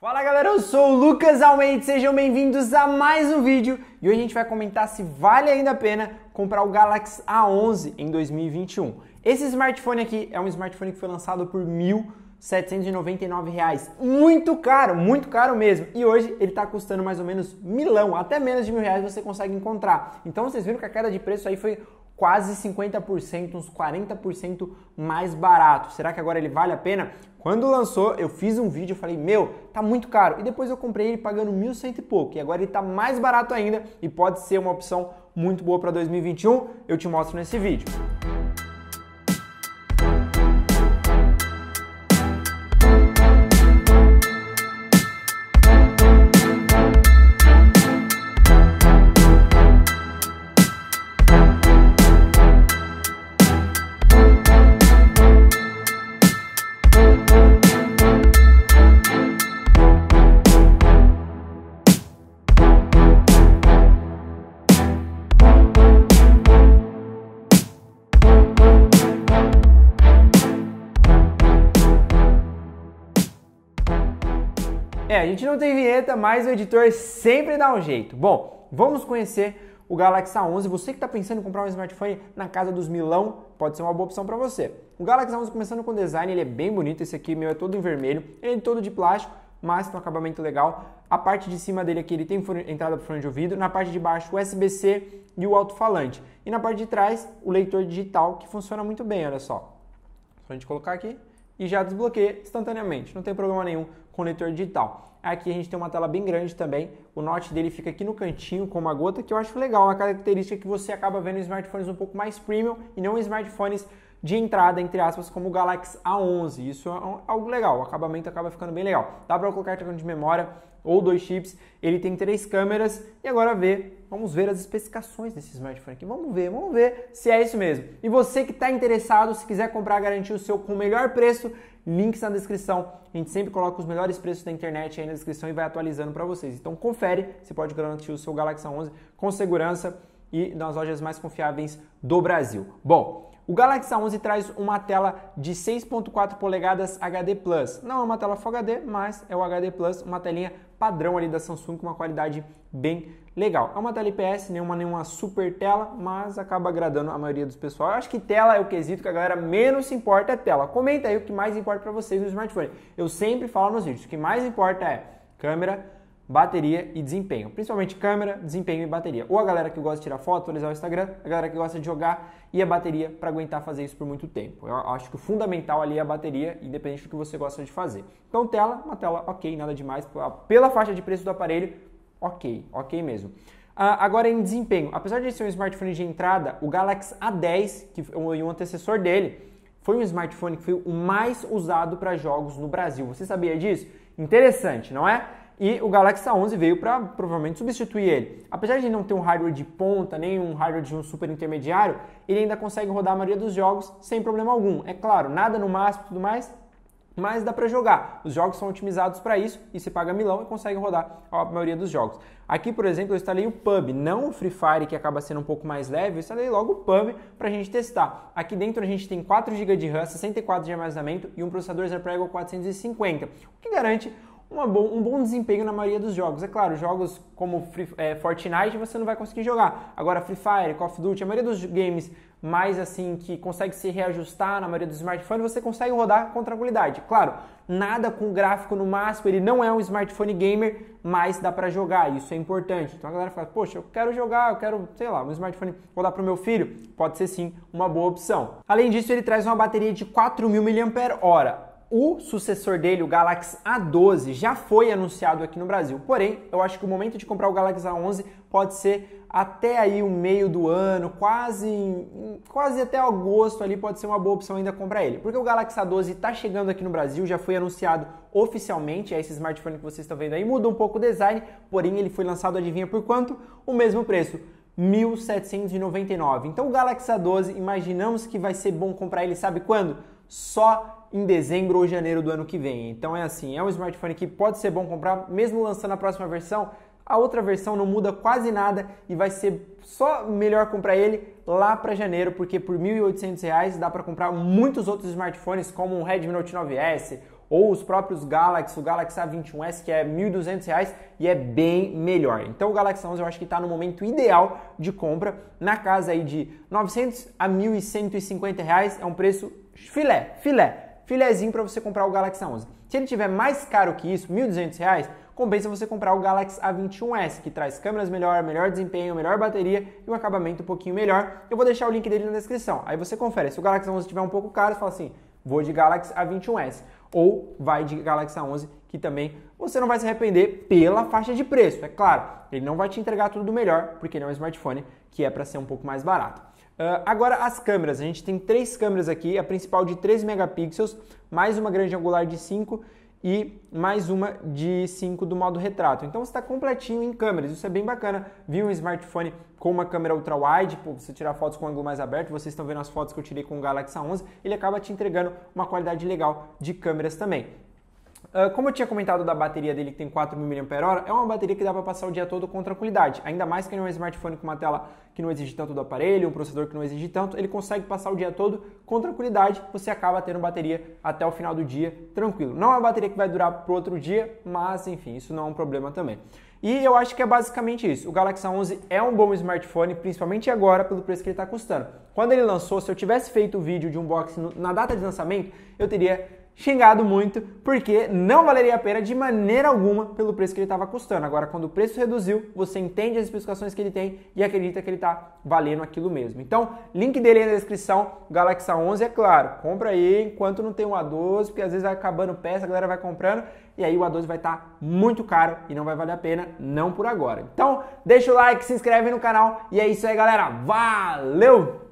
Fala galera, eu sou o Lucas Almeida, sejam bem-vindos a mais um vídeo e hoje a gente vai comentar se vale ainda a pena comprar o Galaxy A11 em 2021. Esse smartphone aqui é um smartphone que foi lançado por mil 799 reais. Muito caro, muito caro mesmo. E hoje ele está custando mais ou menos milão, até menos de mil reais você consegue encontrar. Então vocês viram que a queda de preço aí foi quase 50%, uns 40% mais barato. Será que agora ele vale a pena? Quando lançou, eu fiz um vídeo, e falei, meu, tá muito caro. E depois eu comprei ele pagando 1.100 e pouco. E agora ele tá mais barato ainda e pode ser uma opção muito boa para 2021. Eu te mostro nesse vídeo. É, a gente não tem vinheta, mas o editor sempre dá um jeito. Bom, vamos conhecer o Galaxy A11. Você que está pensando em comprar um smartphone na casa dos milão, pode ser uma boa opção para você. O Galaxy A11 começando com o design, ele é bem bonito. Esse aqui meu é todo em vermelho, ele é todo de plástico, mas tem um acabamento legal. A parte de cima dele aqui ele tem entrada para fone de ouvido, na parte de baixo USB-C e o alto-falante. E na parte de trás, o leitor digital que funciona muito bem, olha só. Só a gente colocar aqui, e já desbloqueia instantaneamente. Não tem problema nenhum com o leitor digital. Aqui a gente tem uma tela bem grande também. O note dele fica aqui no cantinho com uma gota, que eu acho legal, uma característica que você acaba vendo em smartphones um pouco mais premium e não em smartphones de entrada, entre aspas, como o Galaxy A11. Isso é algo legal, o acabamento acaba ficando bem legal. Dá para colocar cartão de memória ou dois chips, ele tem três câmeras e agora vê, vamos ver as especificações desse smartphone aqui, vamos ver, vamos ver se é isso mesmo. E você que está interessado, se quiser comprar, garantir o seu com o melhor preço, links na descrição. A gente sempre coloca os melhores preços da internet aí na descrição e vai atualizando para vocês. Então confere, você pode garantir o seu Galaxy a 11 com segurança e nas lojas mais confiáveis do Brasil. Bom, o Galaxy A11 traz uma tela de 6.4 polegadas HD Plus. Não é uma tela Full HD, mas é o HD Plus, uma telinha padrão ali da Samsung com uma qualidade bem legal. É uma tela IPS, nenhuma nenhuma super tela, mas acaba agradando a maioria dos pessoal. Eu acho que tela é o quesito que a galera menos se importa é tela. Comenta aí o que mais importa para vocês no smartphone. Eu sempre falo nos vídeos, o que mais importa é câmera, bateria e desempenho. Principalmente câmera, desempenho e bateria. Ou a galera que gosta de tirar foto, atualizar o Instagram, a galera que gosta de jogar e a bateria para aguentar fazer isso por muito tempo. Eu acho que o fundamental ali é a bateria, independente do que você gosta de fazer. Então, tela, uma tela ok, nada demais. Pela faixa de preço do aparelho, ok, ok mesmo. Ah, agora em desempenho, apesar de ser um smartphone de entrada, o Galaxy A10, que foi o antecessor dele, foi um smartphone que foi o mais usado para jogos no Brasil. Você sabia disso? Interessante, não é? E o Galaxy A11 veio para provavelmente substituir ele. Apesar de não ter um hardware de ponta, nem um hardware de um super intermediário, ele ainda consegue rodar a maioria dos jogos sem problema algum. É claro, nada no máximo e tudo mais, mas dá para jogar. Os jogos são otimizados para isso e se paga milão e consegue rodar a maioria dos jogos. Aqui, por exemplo, eu instalei o PUB, não o Free Fire que acaba sendo um pouco mais leve, eu instalei logo o PUB para a gente testar. Aqui dentro a gente tem 4 GB de RAM, 64 de armazenamento e um processador Snapdragon 450, o que garante Bom, um bom desempenho na maioria dos jogos. É claro, jogos como Free, é, Fortnite você não vai conseguir jogar. Agora, Free Fire, Call of Duty, a maioria dos games mais assim que consegue se reajustar na maioria dos smartphones, você consegue rodar com tranquilidade. Claro, nada com gráfico no máximo, ele não é um smartphone gamer, mas dá para jogar, isso é importante. Então a galera fala: "Poxa, eu quero jogar, eu quero, sei lá, um smartphone vou dar pro meu filho". Pode ser sim uma boa opção. Além disso, ele traz uma bateria de 4.000 mAh. O sucessor dele, o Galaxy A12, já foi anunciado aqui no Brasil. Porém, eu acho que o momento de comprar o Galaxy A11 pode ser até aí o meio do ano, quase quase até agosto ali pode ser uma boa opção ainda comprar ele. Porque o Galaxy A12 está chegando aqui no Brasil, já foi anunciado oficialmente, é esse smartphone que vocês estão vendo aí, mudou um pouco o design, porém ele foi lançado, adivinha por quanto? O mesmo preço, 1.799. Então o Galaxy A12, imaginamos que vai ser bom comprar ele, sabe quando? Só em dezembro ou janeiro do ano que vem. Então é assim, é um smartphone que pode ser bom comprar, mesmo lançando a próxima versão, a outra versão não muda quase nada e vai ser só melhor comprar ele lá para janeiro, porque por R$ 1.800 dá para comprar muitos outros smartphones, como o Redmi Note 9S ou os próprios Galaxy, o Galaxy A21s que é R$ 1.200 e é bem melhor. Então o Galaxy 11 eu acho que está no momento ideal de compra, na casa aí de 900 a 1.150 reais, é um preço filé, filé filezinho para você comprar o Galaxy A11. Se ele tiver mais caro que isso, R$ 1.200, compensa você comprar o Galaxy A21s, que traz câmeras melhor, melhor desempenho, melhor bateria e um acabamento um pouquinho melhor. Eu vou deixar o link dele na descrição. Aí você confere. Se o Galaxy A11 estiver um pouco caro, você fala assim: vou de Galaxy A21s ou vai de Galaxy A11, que também você não vai se arrepender pela faixa de preço. É claro, ele não vai te entregar tudo do melhor, porque ele é um smartphone que é para ser um pouco mais barato. Uh, agora, as câmeras. A gente tem três câmeras aqui, a principal de 3 megapixels, mais uma grande angular de 5 e mais uma de 5 do modo retrato. Então está completinho em câmeras, isso é bem bacana. Vi um smartphone com uma câmera ultra-wide, para você tirar fotos com ângulo mais aberto, vocês estão vendo as fotos que eu tirei com o Galaxy 11, ele acaba te entregando uma qualidade legal de câmeras também. Ah, como eu tinha comentado da bateria dele que tem 4.000 mAh, é uma bateria que dá para passar o dia todo com tranquilidade. Ainda mais que ele é um smartphone com uma tela que não exige tanto do aparelho, um processador que não exige tanto, ele consegue passar o dia todo com tranquilidade. Você acaba tendo bateria até o final do dia tranquilo. Não é uma bateria que vai durar para outro dia, mas enfim, isso não é um problema também. E eu acho que é basicamente isso. O Galaxy 11 é um bom smartphone, principalmente agora pelo preço que ele está custando. Quando ele lançou, se eu tivesse feito o vídeo de unboxing na data de lançamento, eu teria xingado muito, porque não valeria a pena de maneira alguma pelo preço que ele estava custando. Agora, quando o preço reduziu, você entende as especificações que ele tem e acredita que ele está valendo aquilo mesmo. Então, link dele aí na descrição, Galaxy A11, é claro, compra aí enquanto não tem o A12, porque às vezes vai acabando peça, a galera vai comprando, e aí o A12 vai estar tá muito caro e não vai valer a pena, não por agora. Então, deixa o like, se inscreve no canal, e é isso aí, galera. Valeu!